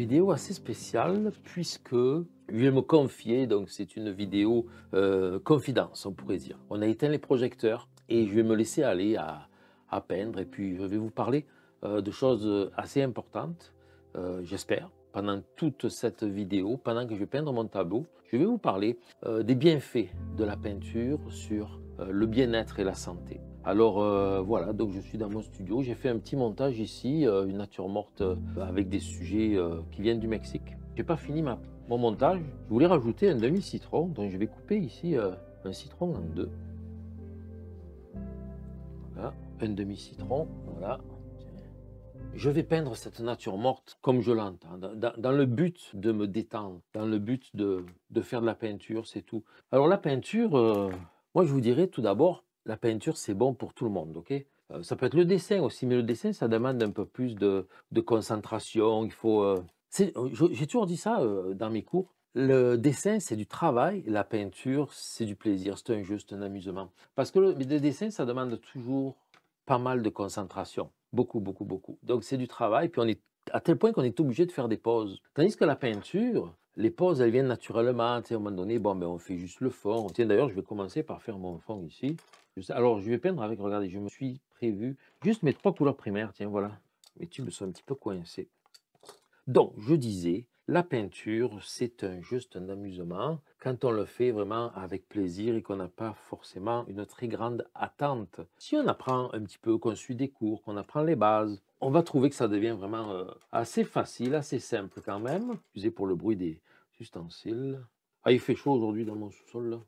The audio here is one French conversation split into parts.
vidéo assez spéciale puisque je vais me confier donc c'est une vidéo euh, confidence, on pourrait dire. On a éteint les projecteurs et je vais me laisser aller à, à peindre et puis je vais vous parler euh, de choses assez importantes, euh, j'espère, pendant toute cette vidéo, pendant que je vais peindre mon tableau. Je vais vous parler des bienfaits de la peinture sur le bien-être et la santé. Alors euh, voilà, donc je suis dans mon studio, j'ai fait un petit montage ici, euh, une nature morte euh, avec des sujets qui viennent du Mexique. J'ai pas fini ma, mon montage, je voulais rajouter un demi-citron, donc je vais couper ici un citron en deux. Voilà, un demi-citron, voilà. Je vais peindre cette nature morte comme je l'entends, dans, le but de me détendre, dans le but de, de faire de la peinture, c'est tout. Alors la peinture, moi je vous dirais tout d'abord, la peinture, c'est bon pour tout le monde, ok euh, Ça peut être le dessin aussi, mais le dessin, ça demande un peu plus de, concentration. Il faut. Euh, euh, j'ai toujours dit ça dans mes cours. Le dessin, c'est du travail. La peinture, c'est du plaisir. C'est un jeu, un amusement. Parce que le, dessin, ça demande toujours pas mal de concentration. Beaucoup, beaucoup, beaucoup. Donc, c'est du travail. Puis, on est à tel point qu'on est obligé de faire des pauses. Tandis que la peinture, les pauses, elles viennent naturellement. Tu à un moment donné, bon, ben, on fait juste le fond. Tiens, d'ailleurs, je vais commencer par faire mon fond ici. Alors, je vais peindre avec, regardez, je me suis prévu juste mes trois couleurs primaires, tiens, voilà. Mais tu me sont un petit peu coincé. Donc, je disais, la peinture, c'est un, juste un amusement quand on le fait vraiment avec plaisir et qu'on n'a pas forcément une très grande attente. Si on apprend un petit peu, qu'on suit des cours, qu'on apprend les bases, on va trouver que ça devient vraiment euh, assez facile, assez simple quand même. Excusez pour le bruit des ustensiles. Ah, il fait chaud aujourd'hui dans mon sous-sol. là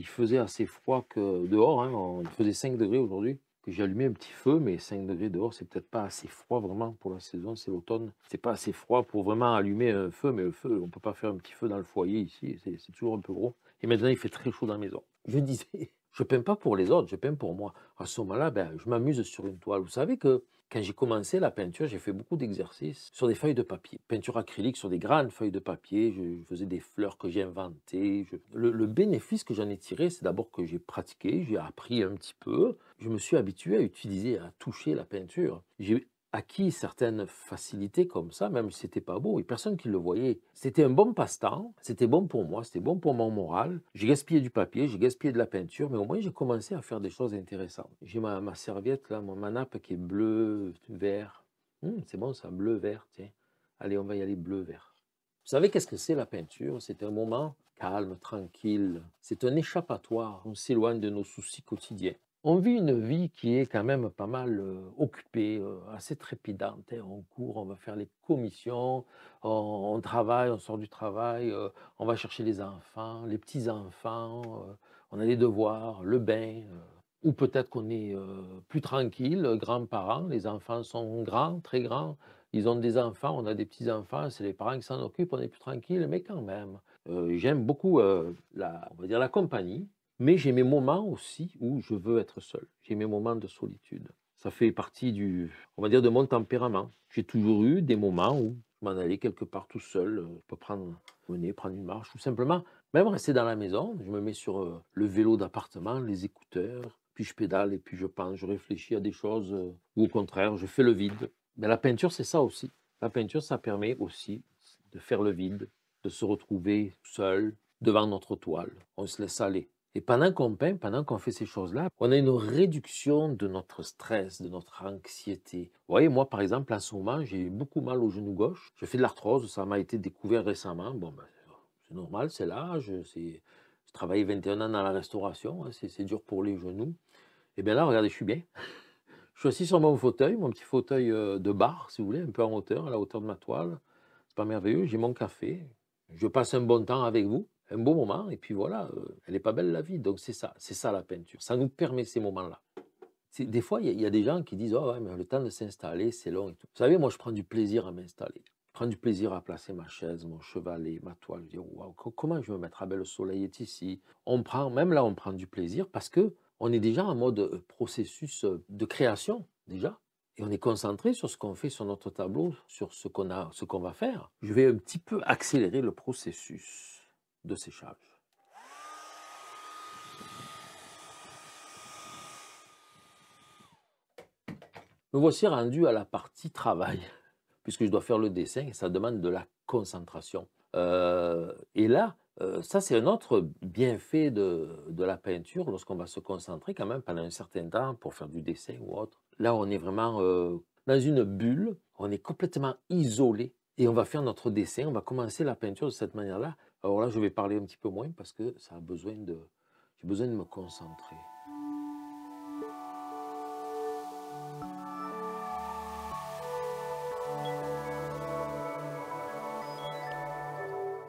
il faisait assez froid que dehors, hein, il faisait 5 degrés aujourd'hui, que j'ai allumé un petit feu, mais 5 degrés dehors, c'est peut-être pas assez froid vraiment pour la saison, c'est l'automne. C'est pas assez froid pour vraiment allumer un feu, mais le feu, on peut pas faire un petit feu dans le foyer ici, c'est toujours un peu gros. Et maintenant, il fait très chaud dans la maison. Je disais, je peins pas pour les autres, je peins pour moi. À ce moment-là, ben, je m'amuse sur une toile. Vous savez que quand j'ai commencé la peinture, j'ai fait beaucoup d'exercices sur des feuilles de papier. Peinture acrylique sur des grandes feuilles de papier, je, faisais des fleurs que j'ai inventées. Le, le, bénéfice que j'en ai tiré, c'est d'abord que j'ai pratiqué, j'ai appris un petit peu. Je me suis habitué à utiliser, à toucher la peinture. J'ai acquis certaines facilités comme ça, même si c'était pas beau, et personne qui le voyait. C'était un bon passe-temps, c'était bon pour moi, c'était bon pour mon moral. J'ai gaspillé du papier, j'ai gaspillé de la peinture, mais au moins j'ai commencé à faire des choses intéressantes. J'ai ma, serviette là, mon nappe qui est bleu, vert. Hum, c'est bon ça, bleu, vert, tiens. Allez, on va y aller bleu, vert. Vous savez qu'est-ce que c'est la peinture C'est un moment calme, tranquille. C'est un échappatoire. On s'éloigne de nos soucis quotidiens. On vit une vie qui est quand même pas mal occupée, assez trépidante. Hein. On court, on va faire les commissions, on, travaille, on sort du travail, on va chercher les enfants, les petits-enfants, on a des devoirs, le bain. ou peut-être qu'on est plus tranquille, grands-parents, les enfants sont grands, très grands, ils ont des enfants, on a des petits-enfants, c'est les parents qui s'en occupent, on est plus tranquille, mais quand même. J'aime beaucoup la, on va dire la compagnie, mais j'ai mes moments aussi où je veux être seul. J'ai mes moments de solitude. Ça fait partie du, on va dire, de mon tempérament. J'ai toujours eu des moments où je m'en allais quelque part tout seul. Euh, je peux prendre, prendre une marche, ou simplement même rester dans la maison. Je me mets sur euh, le vélo d'appartement, les écouteurs, puis je pédale et puis je pense, je réfléchis à des choses, euh, ou au contraire, je fais le vide. Mais la peinture, c'est ça aussi. La peinture, ça permet aussi de faire le vide, de se retrouver seul devant notre toile. On se laisse aller. Et pendant qu'on peint, pendant qu'on fait ces choses-là, on a une réduction de notre stress, de notre anxiété. Vous voyez, moi, par exemple, en ce moment, j'ai beaucoup mal au genou gauche. Je fais de l'arthrose, ça m'a été découvert récemment. Bon, ben, c'est normal, c'est l'âge. je travaillé 21 ans dans la restauration, hein, c'est dur pour les genoux. Et eh bien là, regardez, je suis bien. Je suis assis sur mon fauteuil, mon petit fauteuil euh, de bar, si vous voulez, un peu en hauteur, à la hauteur de ma toile. C'est pas merveilleux, j'ai mon café. Je passe un bon temps avec vous un beau moment, et puis voilà, euh, elle n'est pas belle la vie. Donc c'est ça, c'est ça la peinture. Ça nous permet ces moments-là. Des fois, il y, a des gens qui disent Oh, ouais, mais le temps de s'installer, c'est long. Et tout. Vous savez, moi, je prends du plaisir à m'installer. Je prends du plaisir à placer ma chaise, mon chevalet, ma toile. Je dis Waouh, comment je vais me mettre à belle Le soleil est ici. On prend, même là, on prend du plaisir parce que on est déjà en mode euh, processus euh, de création, déjà. Et on est concentré sur ce qu'on fait sur notre tableau, sur ce qu'on qu'on va faire. Je vais un petit peu accélérer le processus de séchage. Me voici rendu à la partie travail, puisque je dois faire le dessin et ça demande de la concentration. Euh, et là, euh, ça c'est un autre bienfait de, la peinture, lorsqu'on va se concentrer quand même pendant un certain temps pour faire du dessin ou autre. Là, on est vraiment euh, dans une bulle, on est complètement isolé et on va faire notre dessin, on va commencer la peinture de cette manière-là. Alors là, je vais parler un petit peu moins parce que J'ai besoin de me concentrer.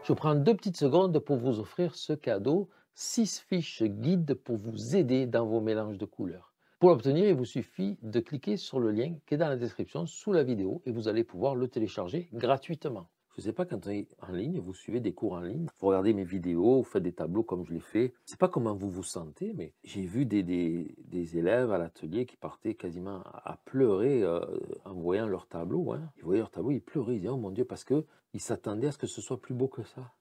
Je prends deux petites secondes pour vous offrir ce cadeau, six fiches guides pour vous aider dans vos mélanges de couleurs. Pour l'obtenir, il vous suffit de cliquer sur le lien qui est dans la description sous la vidéo et vous allez pouvoir le télécharger gratuitement. Je ne sais pas, quand on est en ligne, vous suivez des cours en ligne, vous regardez mes vidéos, vous faites des tableaux comme je l'ai fait. Je ne sais pas comment vous vous sentez, mais j'ai vu des, élèves à l'atelier qui partaient quasiment à pleurer euh, en voyant leur tableau. Hein. Ils voyaient leur tableau, ils pleuraient, ils disaient « Oh mon Dieu !» parce qu'ils s'attendaient à ce que ce soit plus beau que ça.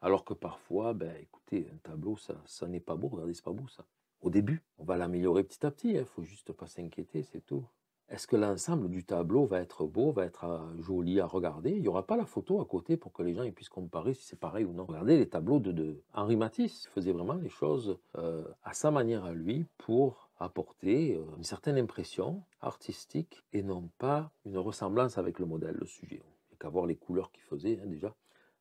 Alors que parfois, ben, écoutez, un tableau, ça, ça n'est pas beau, regardez, c'est pas beau ça. Au début, on va l'améliorer petit à petit, il hein, ne faut juste pas s'inquiéter, c'est tout est-ce que l'ensemble du tableau va être beau, va être euh, joli à regarder Il n'y aura pas la photo à côté pour que les gens puissent comparer si c'est pareil ou non. Regardez les tableaux de, de Henri Matisse, faisait vraiment les choses euh, à sa manière à lui pour apporter euh, une certaine impression artistique et non pas une ressemblance avec le modèle, le sujet. Il n'y a qu'à voir les couleurs qu'il faisait hein, déjà.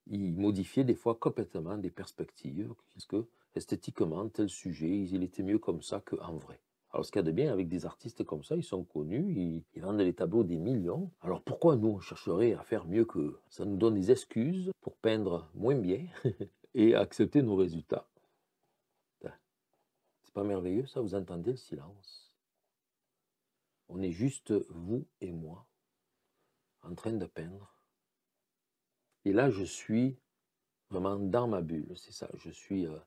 Il modifiait des fois complètement des perspectives, puisque esthétiquement, tel sujet, il était mieux comme ça qu'en vrai. Alors, ce qu'il y a de bien avec des artistes comme ça, ils sont connus, ils, vendent les tableaux des millions. Alors, pourquoi nous, on chercherait à faire mieux qu'eux Ça nous donne des excuses pour peindre moins bien et accepter nos résultats. C'est pas merveilleux, ça Vous entendez le silence On est juste vous et moi en train de peindre. Et là, je suis vraiment dans ma bulle, c'est ça. Je suis, euh,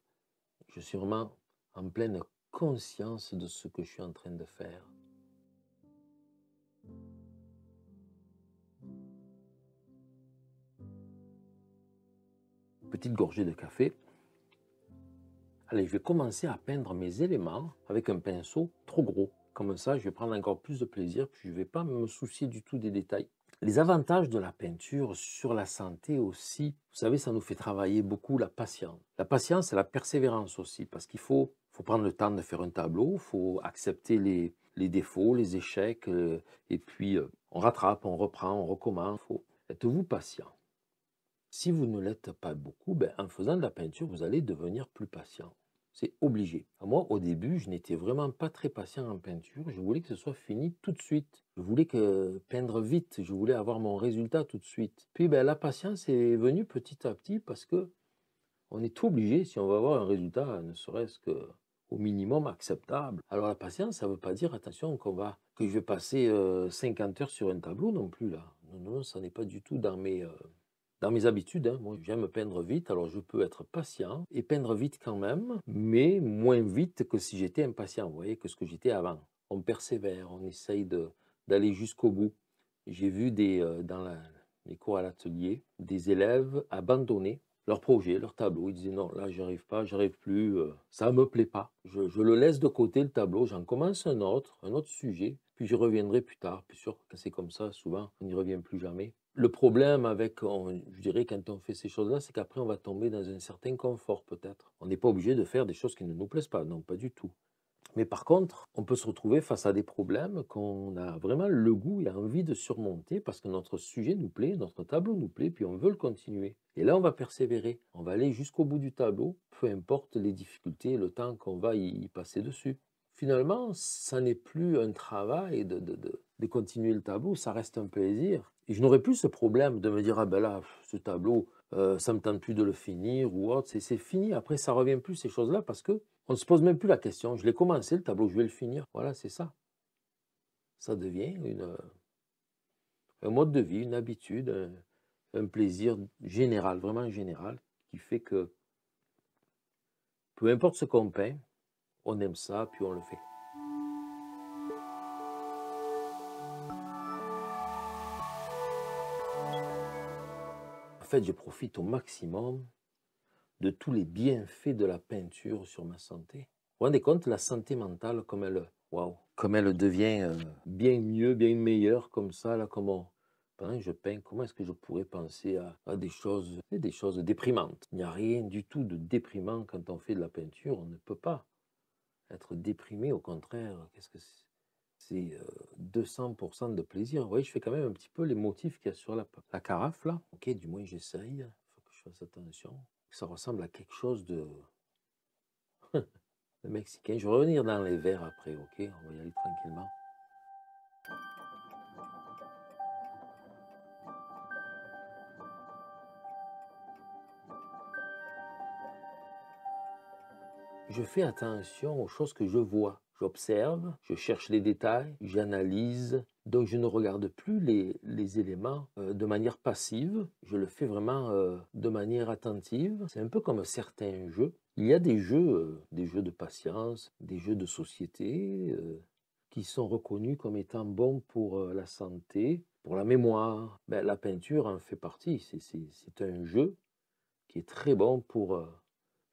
je suis vraiment en pleine conscience de ce que je suis en train de faire. Petite gorgée de café. Allez, je vais commencer à peindre mes éléments avec un pinceau trop gros. Comme ça, je vais prendre encore plus de plaisir, puis je ne vais pas me soucier du tout des détails. Les avantages de la peinture sur la santé aussi, vous savez, ça nous fait travailler beaucoup la patience. La patience et la persévérance aussi, parce qu'il faut faut prendre le temps de faire un tableau, faut accepter les, défauts, les échecs, euh, et puis euh, on rattrape, on reprend, on recommence. Faut... Êtes-vous patient Si vous ne l'êtes pas beaucoup, ben, en faisant de la peinture, vous allez devenir plus patient. C'est obligé. Moi, au début, je n'étais vraiment pas très patient en peinture. Je voulais que ce soit fini tout de suite. Je voulais que peindre vite. Je voulais avoir mon résultat tout de suite. Puis, ben, la patience est venue petit à petit parce que on est obligé, si on veut avoir un résultat, ne serait-ce que au minimum acceptable. Alors la patience, ça ne veut pas dire attention qu'on va que je vais passer 50 euh, heures sur un tableau non plus là. Non, non, ça n'est pas du tout dans mes euh, dans mes habitudes. Hein. Moi, j'aime peindre vite, alors je peux être patient et peindre vite quand même, mais moins vite que si j'étais impatient. Vous voyez que ce que j'étais avant. On persévère, on essaye d'aller jusqu'au bout. J'ai vu des euh, dans les cours à l'atelier des élèves abandonnés leur projet, leur tableau. Ils disaient non, là, j'arrive pas, j'arrive plus, ça euh, ça me plaît pas. Je, je, le laisse de côté, le tableau, j'en commence un autre, un autre sujet, puis je reviendrai plus tard. Puis sûr, c'est comme ça, souvent, on n'y revient plus jamais. Le problème avec, je dirais, quand on fait ces choses-là, c'est qu'après, on va tomber dans un certain confort, peut-être. On n'est pas obligé de faire des choses qui ne nous plaisent pas, non, pas du tout. Mais par contre, on peut se retrouver face à des problèmes qu'on a vraiment le goût et envie de surmonter parce que notre sujet nous plaît, notre tableau nous plaît, puis on veut le continuer. Et là, on va persévérer, on va aller jusqu'au bout du tableau, peu importe les difficultés le temps qu'on va y passer dessus. Finalement, ça n'est plus un travail de, de, de, continuer le tableau, ça reste un plaisir. Et je n'aurai plus ce problème de me dire, ah ben là, ce tableau, euh, ça me tente plus de le finir ou autre, c'est fini. Après, ça revient plus ces choses-là parce que on ne se pose même plus la question. Je l'ai commencé le tableau, je vais le finir. Voilà, c'est ça. Ça devient une, un mode de vie, une habitude, un plaisir général, vraiment général, qui fait que peu importe ce qu'on peint, on aime ça, puis on le fait. En fait, je profite au maximum de tous les bienfaits de la peinture sur ma santé. Vous vous rendez compte, la santé mentale, comme elle, waouh, comme elle devient euh, bien mieux, bien meilleure, comme ça, là, comment pendant que je peins, comment est-ce que je pourrais penser à, des choses, des choses déprimantes Il n'y a rien du tout de déprimant quand on fait de la peinture, on ne peut pas être déprimé, au contraire, qu'est-ce que c'est c'est 200% euh, de plaisir. Vous voyez, je fais quand même un petit peu les motifs qu'il y a sur la, la carafe, là. Ok, du moins j'essaye. Il faut que je fasse attention ça ressemble à quelque chose de... mexicain. Je vais revenir dans les verres après, ok On va y aller tranquillement. Je fais attention aux choses que je vois. J'observe, je cherche les détails, j'analyse, donc je ne regarde plus les, éléments euh, de manière passive, je le fais vraiment euh, de manière attentive. C'est un peu comme certains jeux. Il y a des jeux, euh, des jeux de patience, des jeux de société, qui sont reconnus comme étant bons pour la santé, pour la mémoire. Ben, la peinture en fait partie. C'est un jeu qui est très bon pour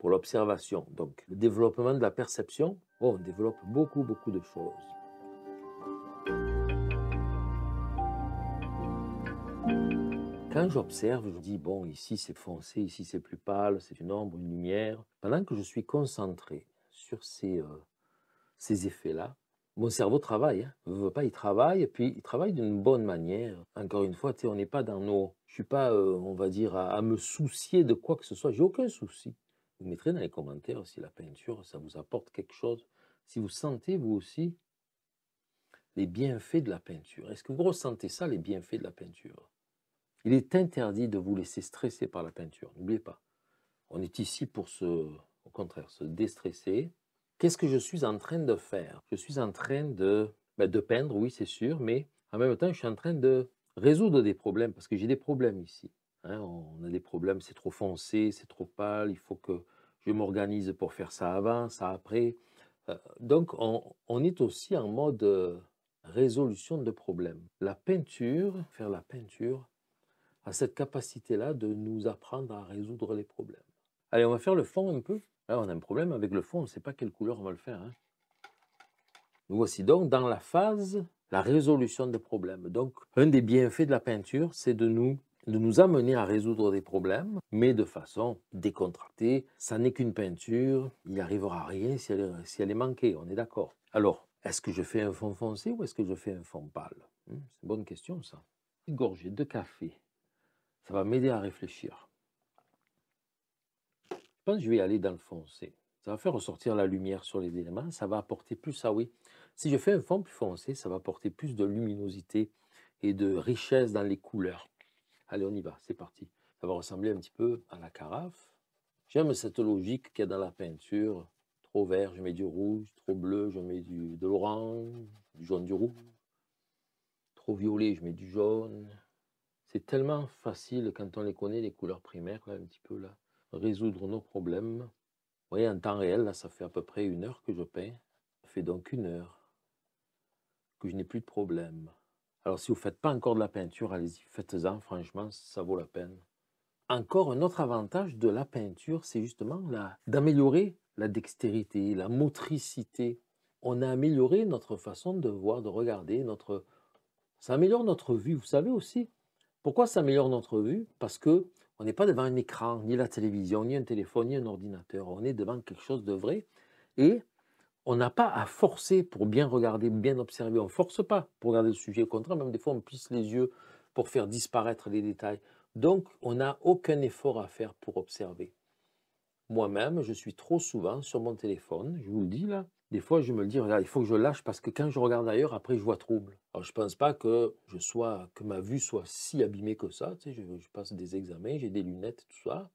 l'observation. Donc le développement de la perception, oh, on développe beaucoup, beaucoup de choses. Quand j'observe, je dis, bon, ici c'est foncé, ici c'est plus pâle, c'est une ombre, une lumière. Pendant que je suis concentré sur ces, euh, ces effets-là, mon cerveau travaille. Il hein. pas, il travaille, et puis il travaille d'une bonne manière. Encore une fois, on n'est pas dans nos... Je ne suis pas, euh, on va dire, à, me soucier de quoi que ce soit. J'ai aucun souci. Vous mettrez dans les commentaires si la peinture, ça vous apporte quelque chose. Si vous sentez, vous aussi, les bienfaits de la peinture. Est-ce que vous ressentez ça, les bienfaits de la peinture il est interdit de vous laisser stresser par la peinture, n'oubliez pas. On est ici pour se, au contraire, se déstresser. Qu'est-ce que je suis en train de faire Je suis en train de, ben, de peindre, oui, c'est sûr, mais en même temps, je suis en train de résoudre des problèmes, parce que j'ai des problèmes ici. Hein. on a des problèmes, c'est trop foncé, c'est trop pâle, il faut que je m'organise pour faire ça avant, ça après. Euh, donc, on, est aussi en mode euh, résolution de problèmes. La peinture, faire la peinture, à cette capacité-là de nous apprendre à résoudre les problèmes. Allez, on va faire le fond un peu. on a un problème avec le fond, on ne sait pas quelle couleur on va le faire. Hein. Nous voici donc dans la phase, la résolution des problèmes. Donc, un des bienfaits de la peinture, c'est de nous, de nous amener à résoudre des problèmes, mais de façon décontractée. Ça n'est qu'une peinture, il n'y arrivera rien si elle, si elle est manquée, on est d'accord. Alors, est-ce que je fais un fond foncé ou est-ce que je fais un fond pâle hmm, C'est une bonne question, ça. Une gorgée de café ça va m'aider à réfléchir. Je pense que je vais aller dans le foncé. Ça va faire ressortir la lumière sur les éléments. Ça va apporter plus, ah oui. Si je fais un fond plus foncé, ça va apporter plus de luminosité et de richesse dans les couleurs. Allez, on y va, c'est parti. Ça va ressembler un petit peu à la carafe. J'aime cette logique qu'il y a dans la peinture. Trop vert, je mets du rouge. Trop bleu, je mets du, de l'orange. Du jaune, du rouge. Trop violet, je mets du jaune tellement facile quand on les connaît, les couleurs primaires, là, un petit peu, là, résoudre nos problèmes. voyez, en temps réel, là, ça fait à peu près une heure que je peins. Ça fait donc une heure que je n'ai plus de problème. Alors, si vous ne faites pas encore de la peinture, allez-y, faites-en, franchement, ça vaut la peine. Encore un autre avantage de la peinture, c'est justement d'améliorer la dextérité, la motricité. On a amélioré notre façon de voir, de regarder, notre... ça améliore notre vue. Vous savez aussi, pourquoi ça améliore notre vue Parce que on n'est pas devant un écran, ni la télévision, ni un téléphone, ni un ordinateur. On est devant quelque chose de vrai et on n'a pas à forcer pour bien regarder, bien observer. On ne force pas pour regarder le sujet. Au contraire, même des fois, on plisse les yeux pour faire disparaître les détails. Donc, on n'a aucun effort à faire pour observer. Moi-même, je suis trop souvent sur mon téléphone, je vous le dis là, des fois, je me le dis, regarde, il faut que je lâche parce que quand je regarde ailleurs, après, je vois trouble. Alors, je ne pense pas que, je sois, que ma vue soit si abîmée que ça. Tu sais, je, passe des examens, j'ai des lunettes, tout ça.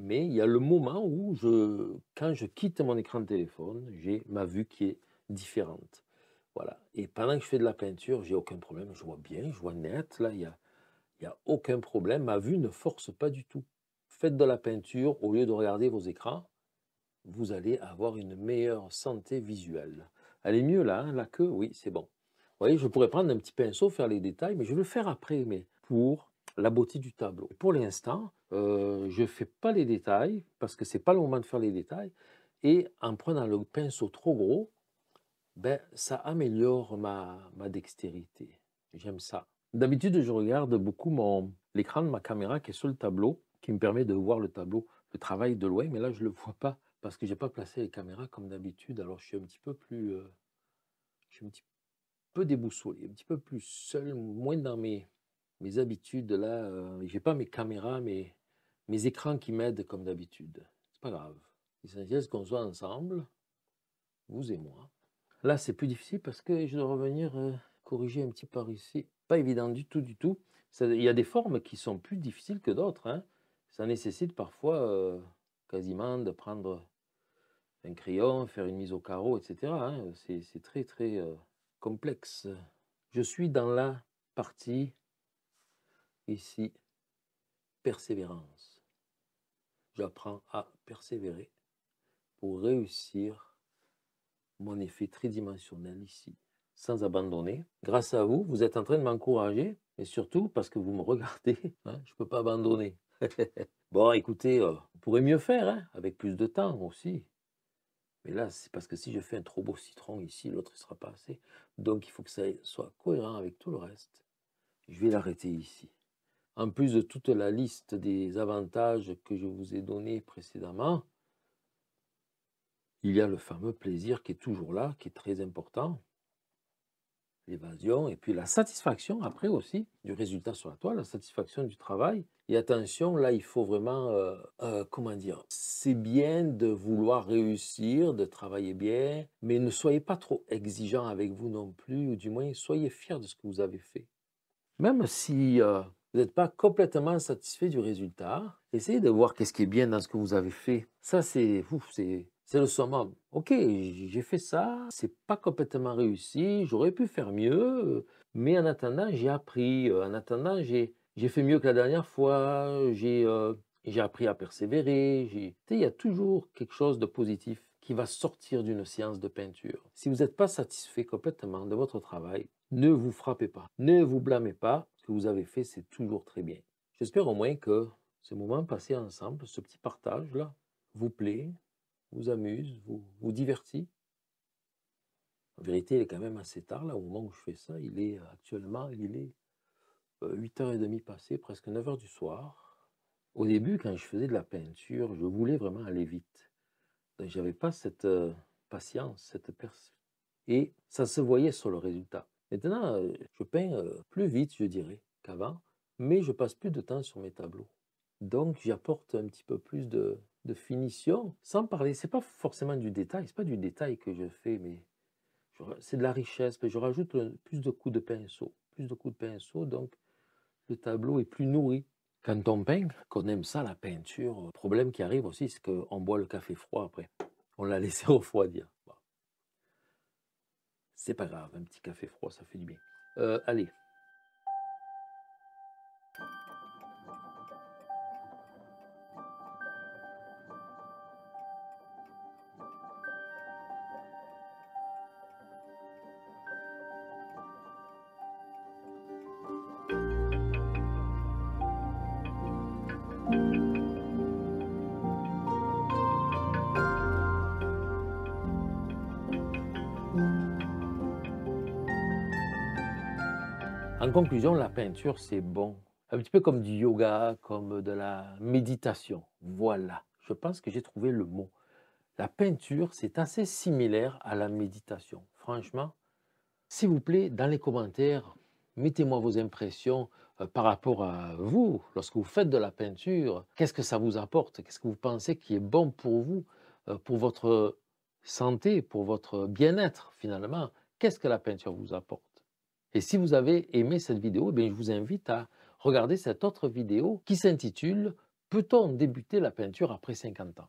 Mais il y a le moment où, je, quand je quitte mon écran de téléphone, j'ai ma vue qui est différente. Voilà. Et pendant que je fais de la peinture, j'ai aucun problème. Je vois bien, je vois net. Là, il n'y a, y a aucun problème. Ma vue ne force pas du tout. Faites de la peinture au lieu de regarder vos écrans vous allez avoir une meilleure santé visuelle. Elle est mieux là, hein, la queue Oui, c'est bon. Vous voyez, je pourrais prendre un petit pinceau, faire les détails, mais je vais le faire après, mais pour la beauté du tableau. Pour l'instant, euh, je ne fais pas les détails, parce que ce n'est pas le moment de faire les détails, et en prenant le pinceau trop gros, ben, ça améliore ma, dextérité. J'aime ça. D'habitude, je regarde beaucoup mon, l'écran de ma caméra qui est sur le tableau, qui me permet de voir le tableau, le travail de loin, mais là, je ne le vois pas parce que j'ai pas placé les caméras comme d'habitude. Alors je suis un petit peu plus, euh, je suis un petit peu déboussolé, un petit peu plus seul, moins dans mes, mes habitudes là. Euh, j'ai pas mes caméras, mes, mes écrans qui m'aident comme d'habitude. C'est pas grave. L'essentiel c'est qu'on soit ensemble, vous et moi. Là c'est plus difficile parce que je dois revenir euh, corriger un petit par ici. Pas évident du tout, du tout. Il y a des formes qui sont plus difficiles que d'autres. Hein. Ça nécessite parfois quasiment de prendre un crayon, faire une mise au carreau, etc. Hein. C'est très, très euh, complexe. Je suis dans la partie, ici, persévérance. J'apprends à persévérer pour réussir mon effet tridimensionnel ici, sans abandonner. Grâce à vous, vous êtes en train de m'encourager, et surtout parce que vous me regardez, hein. je ne peux pas abandonner. bon, écoutez, euh, on pourrait mieux faire, hein, avec plus de temps aussi. Mais là, c'est parce que si je fais un trop beau citron ici, l'autre ne sera pas assez. Donc, il faut que ça soit cohérent avec tout le reste. Je vais l'arrêter ici. En plus de toute la liste des avantages que je vous ai donnés précédemment, il y a le fameux plaisir qui est toujours là, qui est très important l'évasion, et puis la satisfaction après aussi du résultat sur la toile, la satisfaction du travail. Et attention, là, il faut vraiment, euh, euh, comment dire, c'est bien de vouloir réussir, de travailler bien, mais ne soyez pas trop exigeant avec vous non plus, ou du moins, soyez fiers de ce que vous avez fait. Même si euh, vous n'êtes pas complètement satisfait du résultat, essayez de voir qu'est-ce qui est bien dans ce que vous avez fait. Ça, c'est, c'est c'est le summum. Ok, j'ai fait ça, c'est pas complètement réussi, j'aurais pu faire mieux, mais en attendant, j'ai appris. En attendant, j'ai, fait mieux que la dernière fois, j'ai, euh, appris à persévérer. Il y a toujours quelque chose de positif qui va sortir d'une séance de peinture. Si vous n'êtes pas satisfait complètement de votre travail, ne vous frappez pas, ne vous blâmez pas, ce que vous avez fait, c'est toujours très bien. J'espère au moins que ce moment passé ensemble, ce petit partage-là, vous plaît, vous amuse, vous, vous divertit. En vérité, il est quand même assez tard, là, au moment où je fais ça. Il est actuellement, il est 8h30 euh, passé, presque 9h du soir. Au début, quand je faisais de la peinture, je voulais vraiment aller vite. Donc, j'avais pas cette euh, patience, cette perception. Et ça se voyait sur le résultat. Maintenant, euh, je peins plus vite, je dirais, qu'avant, mais je passe plus de temps sur mes tableaux. Donc, j'apporte un petit peu plus de, de finition, sans parler, c'est pas forcément du détail, c'est pas du détail que je fais, mais c'est de la richesse, mais je rajoute euh, plus de coups de pinceau, plus de coups de pinceau, donc le tableau est plus nourri. Quand on peint, qu'on aime ça, la peinture, le euh, problème qui arrive aussi, c'est qu'on boit le café froid après. On l'a laissé refroidir. C'est pas grave, un petit café froid, ça fait du bien. Euh, allez, conclusion, la peinture, c'est bon. Un petit peu comme du yoga, comme de la méditation. Voilà, je pense que j'ai trouvé le mot. La peinture, c'est assez similaire à la méditation. Franchement, s'il vous plaît, dans les commentaires, mettez-moi vos impressions euh, par rapport à vous lorsque vous faites de la peinture. Qu'est-ce que ça vous apporte Qu'est-ce que vous pensez qui est bon pour vous, euh, pour votre santé, pour votre bien-être finalement Qu'est-ce que la peinture vous apporte et si vous avez aimé cette vidéo, eh je vous invite à regarder cette autre vidéo qui s'intitule Peut-on débuter la peinture après 50 ans